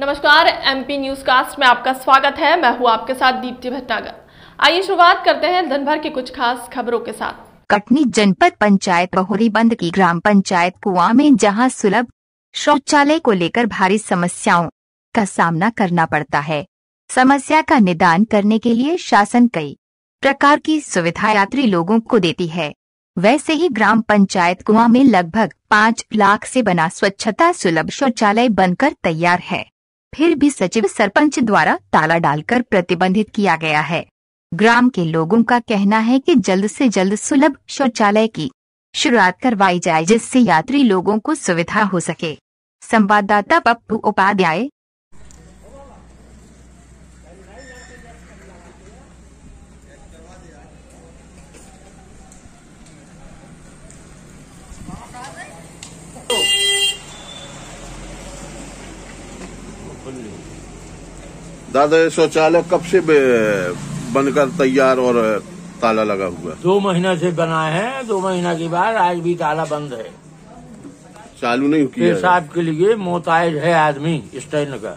नमस्कार MP news cast में आपका स्वागत है मैं हूँ आपके साथ दीप्ति भटनागर आइए शुरुआत करते हैं दिनभर के कुछ खास खबरों के साथ कटनी जनपद पंचायत बहोरी बंद की ग्राम पंचायत कुआ में जहाँ सुलभ शौचालय को लेकर भारी समस्याओं का सामना करना पड़ता है समस्या का निदान करने के लिए शासन कई प्रकार की सुविधा यात्री लोगों को देती है वैसे ही ग्राम पंचायत कुआ में लगभग पाँच लाख से बना स्वच्छता सुलभ शौचालय बनकर तैयार है फिर भी सचिव सरपंच द्वारा ताला डालकर प्रतिबंधित किया गया है ग्राम के लोगों का कहना है कि जल्द से जल्द सुलभ शौचालय की शुरुआत करवाई जाए जिससे यात्री लोगों को सुविधा हो सके संवाददाता पप्पू उपाध्याय दादा ये शौचालय कब से बनकर तैयार और ताला लगा हुआ दो महीना से बना है दो महीना के बाद आज भी ताला बंद है चालू नहीं किया पेशाब के लिए मोहताज है आदमी स्टैंड का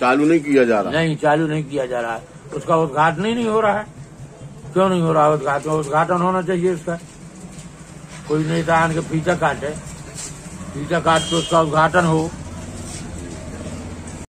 चालू नहीं किया जा रहा नहीं चालू नहीं किया जा रहा उसका उद्घाटन ही नहीं हो रहा है क्यों नहीं हो रहा उद्घाटन तो उद्घाटन होना चाहिए इसका कोई नेता तो आन के काट काटे फीचा काट के उसका उद्घाटन हो